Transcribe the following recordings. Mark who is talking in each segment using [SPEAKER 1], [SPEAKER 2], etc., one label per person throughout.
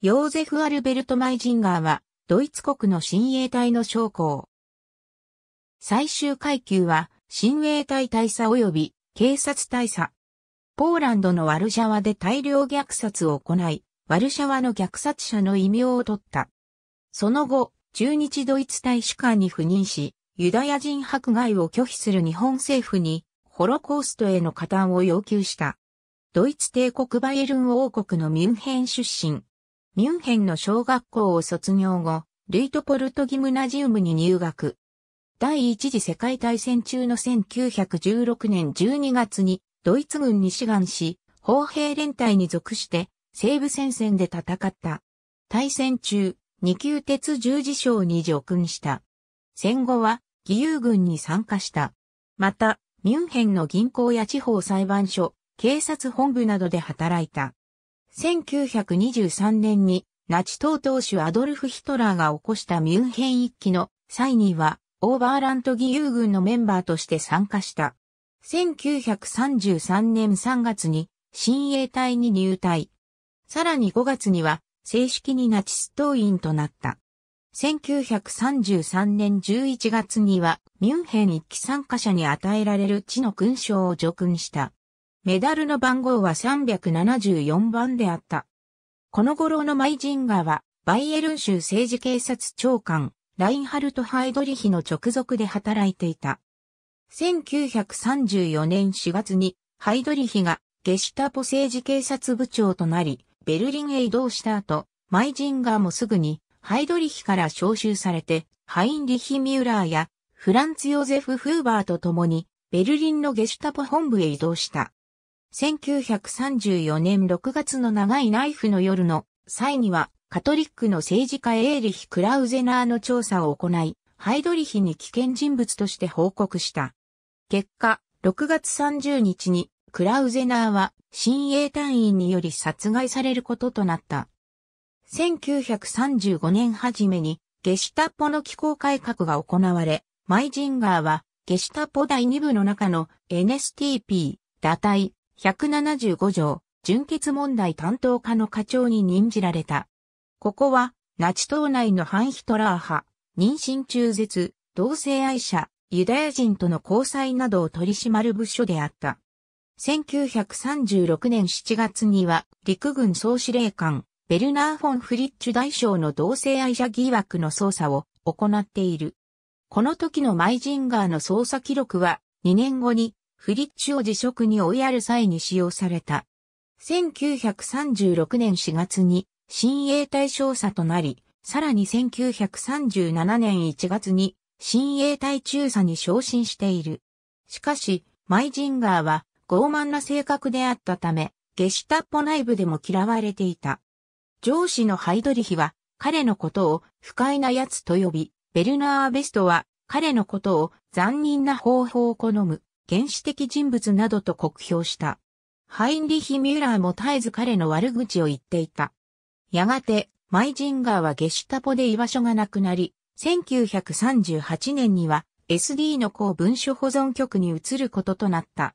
[SPEAKER 1] ヨーゼフ・アルベルト・マイジンガーは、ドイツ国の親衛隊の将校。最終階級は、親衛隊大佐及び警察大佐。ポーランドのワルシャワで大量虐殺を行い、ワルシャワの虐殺者の異名を取った。その後、中日ドイツ大使館に赴任し、ユダヤ人迫害を拒否する日本政府に、ホロコーストへの加担を要求した。ドイツ帝国バイエルン王国のミュンヘン出身、ミュンヘンの小学校を卒業後、ルイトポルトギムナジウムに入学。第一次世界大戦中の1916年12月にドイツ軍に志願し、砲兵連隊に属して西部戦線で戦った。大戦中、二級鉄十字章に叙勲した。戦後は義勇軍に参加した。また、ミュンヘンの銀行や地方裁判所、警察本部などで働いた。1923年にナチ党党首アドルフ・ヒトラーが起こしたミュンヘン一揆の際には、オーバーラント義勇軍のメンバーとして参加した。1933年3月に新衛隊に入隊。さらに5月には正式にナチス党員となった。1933年11月にはミュンヘン一揆参加者に与えられる地の勲章を叙勲した。メダルの番号は374番であった。この頃のマイジンガーは、バイエルン州政治警察長官、ラインハルト・ハイドリヒの直属で働いていた。1934年4月に、ハイドリヒがゲシュタポ政治警察部長となり、ベルリンへ移動した後、マイジンガーもすぐに、ハイドリヒから招集されて、ハインリヒ・ミューラーや、フランツ・ヨゼフ・フーバーと共に、ベルリンのゲシュタポ本部へ移動した。1934年6月の長いナイフの夜の際には、カトリックの政治家エーリヒ・クラウゼナーの調査を行い、ハイドリヒに危険人物として報告した。結果、6月30日に、クラウゼナーは、新鋭隊員により殺害されることとなった。1935年初めに、ゲシュタポの機構改革が行われ、マイジンガーは、ゲシュタポ第2部の中の NSTP、打体、175条、純血問題担当課の課長に任じられた。ここは、ナチ党内の反ヒトラー派、妊娠中絶、同性愛者、ユダヤ人との交際などを取り締まる部署であった。1936年7月には、陸軍総司令官、ベルナー・フォン・フリッチュ大将の同性愛者疑惑の捜査を行っている。この時のマイジンガーの捜査記録は、2年後にフリッチを辞職に追いやる際に使用された。1936年4月に新鋭隊少佐となり、さらに1937年1月に新鋭隊中佐に昇進している。しかし、マイジンガーは傲慢な性格であったため、ゲシュタッポ内部でも嫌われていた。上司のハイドリヒは彼のことを不快な奴と呼び、ベルナー・ベストは彼のことを残忍な方法を好む原始的人物などと酷評した。ハインリヒ・ミューラーも絶えず彼の悪口を言っていた。やがて、マイジンガーはゲシュタポで居場所がなくなり、1938年には SD の公文書保存局に移ることとなった。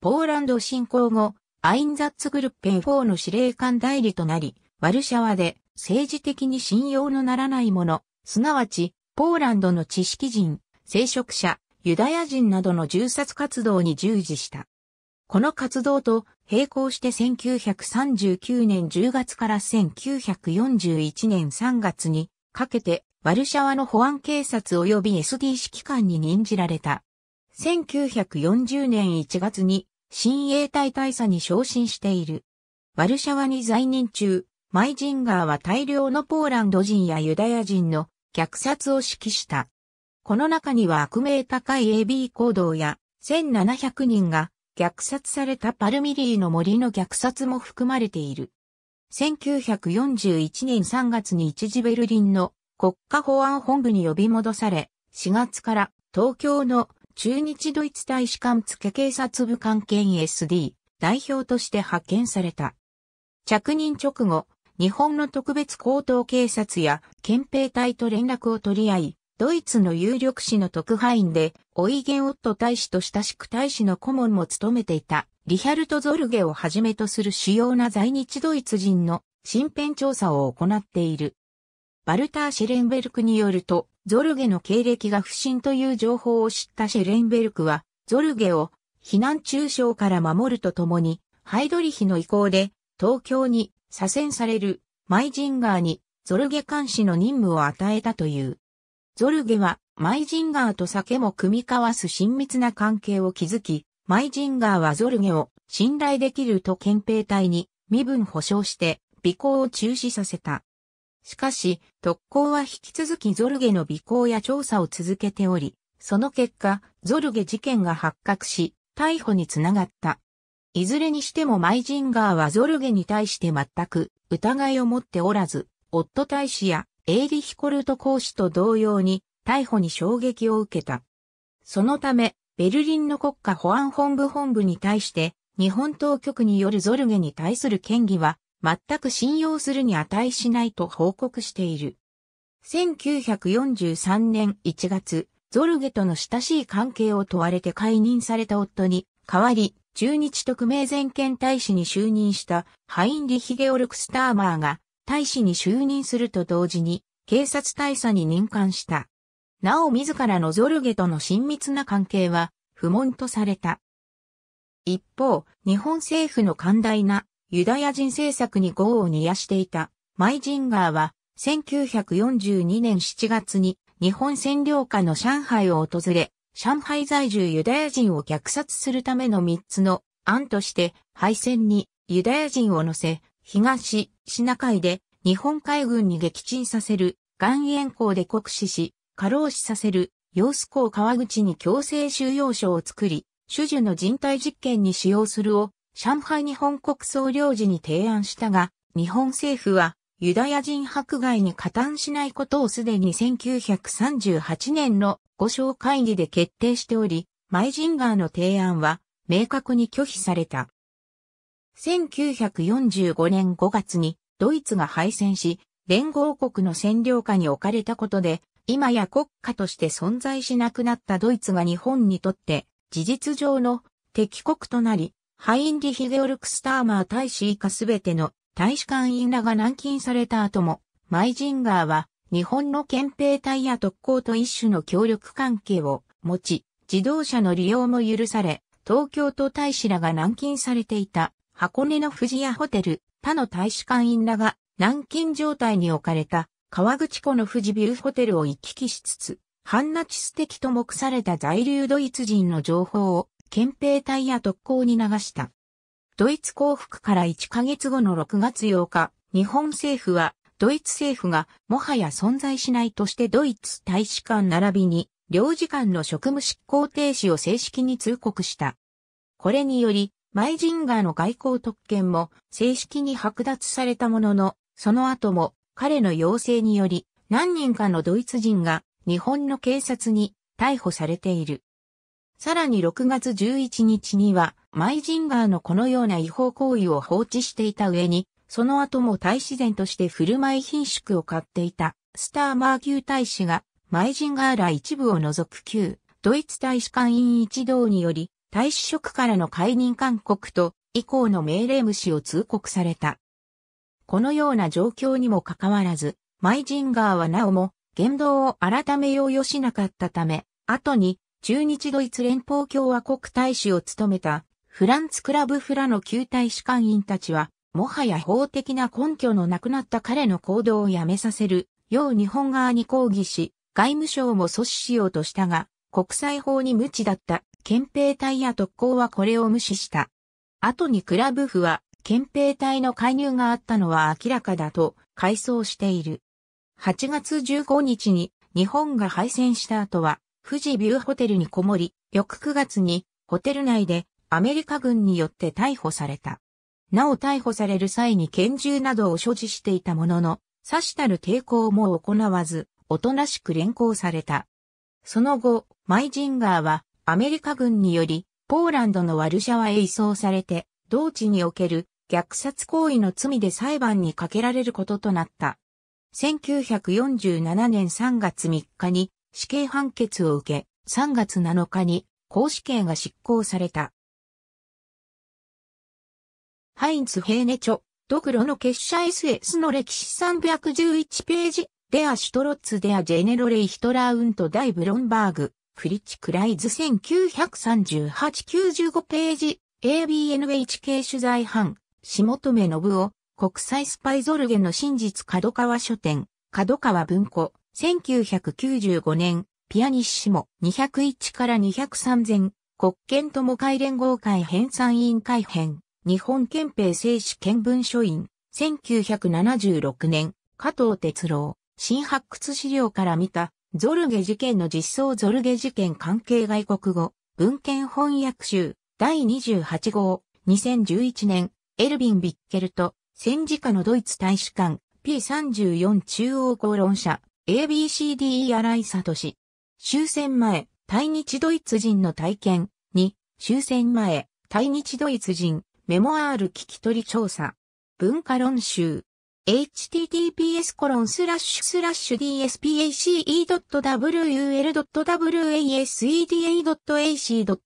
[SPEAKER 1] ポーランド侵攻後、アインザッツグルッペン4の司令官代理となり、ワルシャワで政治的に信用のならない者、すなわち、ポーランドの知識人、聖職者、ユダヤ人などの銃殺活動に従事した。この活動と並行して1939年10月から1941年3月にかけてワルシャワの保安警察及び SD 指揮官に任じられた。1940年1月に新衛隊大佐に昇進している。ワルシャワに在任中、マイジンガーは大量のポーランド人やユダヤ人の虐殺を指揮した。この中には悪名高い AB 行動や1700人が虐殺されたパルミリーの森の虐殺も含まれている。1941年3月に一時ベルリンの国家保安本部に呼び戻され、4月から東京の中日ドイツ大使館付警察部関係 SD 代表として派遣された。着任直後、日本の特別高等警察や憲兵隊と連絡を取り合い、ドイツの有力誌の特派員で、オイゲン・オット大使と親しく大使の顧問も務めていた、リヒャルト・ゾルゲをはじめとする主要な在日ドイツ人の身辺調査を行っている。バルター・シェレンベルクによると、ゾルゲの経歴が不審という情報を知ったシェレンベルクは、ゾルゲを避難中傷から守るとともに、ハイドリヒの意向で、東京に左遷されるマイジンガーにゾルゲ監視の任務を与えたという。ゾルゲはマイジンガーと酒も組み交わす親密な関係を築き、マイジンガーはゾルゲを信頼できると憲兵隊に身分保証して尾行を中止させた。しかし、特攻は引き続きゾルゲの尾行や調査を続けており、その結果、ゾルゲ事件が発覚し、逮捕につながった。いずれにしてもマイジンガーはゾルゲに対して全く疑いを持っておらず、夫大使やエーリヒ・コルト公使と同様に逮捕に衝撃を受けた。そのため、ベルリンの国家保安本部本部に対して、日本当局によるゾルゲに対する権疑は、全く信用するに値しないと報告している。1943年1月、ゾルゲとの親しい関係を問われて解任された夫に、代わり、中日特命全権大使に就任したハインリヒ・ゲオルク・スターマーが大使に就任すると同時に、警察大佐に任官した。なお自らのゾルゲとの親密な関係は、不問とされた。一方、日本政府の寛大なユダヤ人政策に豪を煮やしていたマイジンガーは1942年7月に日本占領下の上海を訪れ、上海在住ユダヤ人を虐殺するための3つの案として敗戦にユダヤ人を乗せ東、シナ海で日本海軍に撃沈させる、岩塩港で酷使し、過労死させる、洋子港川口に強制収容所を作り、種樹の人体実験に使用するを、上海日本国総領事に提案したが、日本政府は、ユダヤ人迫害に加担しないことをすでに1938年の五章会議で決定しており、マイジンガーの提案は明確に拒否された。1945年5月にドイツが敗戦し、連合国の占領下に置かれたことで、今や国家として存在しなくなったドイツが日本にとって事実上の敵国となり、ハインリヒ・ゲオルク・スターマー大使以下すべての大使館員らが軟禁された後も、マイジンガーは日本の憲兵隊や特攻と一種の協力関係を持ち、自動車の利用も許され、東京都大使らが軟禁されていた箱根の富士屋ホテル、他の大使館員らが軟禁状態に置かれた川口湖の富士ビューホテルを行き来しつつ、反ナチス的と目された在留ドイツ人の情報を憲兵隊や特攻に流した。ドイツ降伏から1ヶ月後の6月8日、日本政府はドイツ政府がもはや存在しないとしてドイツ大使館並びに領事館の職務執行停止を正式に通告した。これによりマイジンガーの外交特権も正式に剥奪されたものの、その後も彼の要請により何人かのドイツ人が日本の警察に逮捕されている。さらに6月11日にはマイジンガーのこのような違法行為を放置していた上に、その後も大自然として振る舞い品縮を買っていたスターマー級大使がマイジンガーら一部を除く旧ドイツ大使館員一同により大使職からの解任勧告と以降の命令無視を通告された。このような状況にもかかわらず、マイジンガーはなおも言動を改めようよしなかったため、後に中日ドイツ連邦共和国大使を務めたフランツ・クラブ・フラの旧大使館員たちは、もはや法的な根拠のなくなった彼の行動をやめさせるよう日本側に抗議し、外務省も阻止しようとしたが、国際法に無知だった憲兵隊や特攻はこれを無視した。後にクラブフは、憲兵隊の介入があったのは明らかだと、回想している。8月15日に、日本が敗戦した後は、富士ビューホテルにこもり、翌9月に、ホテル内で、アメリカ軍によって逮捕された。なお逮捕される際に拳銃などを所持していたものの、刺したる抵抗も行わず、おとなしく連行された。その後、マイジンガーはアメリカ軍により、ポーランドのワルシャワへ移送されて、同地における虐殺行為の罪で裁判にかけられることとなった。1947年3月3日に死刑判決を受け、3月7日に公死刑が執行された。ハインツ・ヘーネチョ、ドクロの結社 SS の歴史311ページ、デア・シュトロッツ・デア・ジェネロレイ・ヒトラー・ウント・ダイ・ブロンバーグ、クリチクライズ1938-95ページ ABNHK 取材班下留信夫国際スパイゾルゲの真実角川書店角川文庫1995年ピアニッシモ201から203前国権友会連合会編纂委員会編日本憲兵正史見文書院1976年加藤哲郎新発掘資料から見たゾルゲ事件の実相ゾルゲ事件関係外国語、文献翻訳集、第28号、2011年、エルビン・ビッケルト、戦時下のドイツ大使館、P34 中央公論者、ABCDE 荒井聡。終戦前、対日ドイツ人の体験、に終戦前、対日ドイツ人、メモアール聞き取り調査、文化論集、https コロンスラッシュスラッシュ dspace.ul.waseda.ac.jp w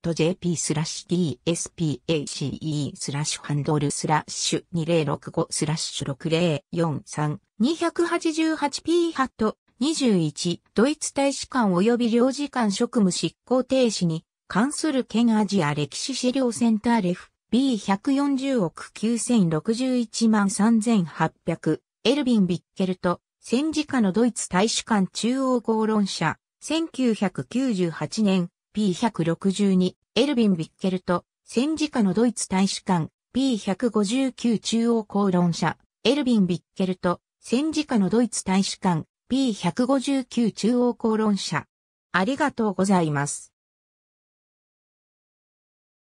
[SPEAKER 1] スラッシュ dspace スラッシュハンドルスラッシュ2065スラッシュ 6043-288p ハット21ドイツ大使館及び領事館職務執行停止に関する県アジア歴史資料センターレフ B140 億9061万3800、エルビン・ビッケルト、戦時下のドイツ大使館中央合論者、1998年 b 1 6 2エルビン・ビッケルト、戦時下のドイツ大使館 b 1 5 9中央公論者、エルビン・ビッケルト、戦時下のドイツ大使館 b 1 5 9中央公論者。ありがとうございます。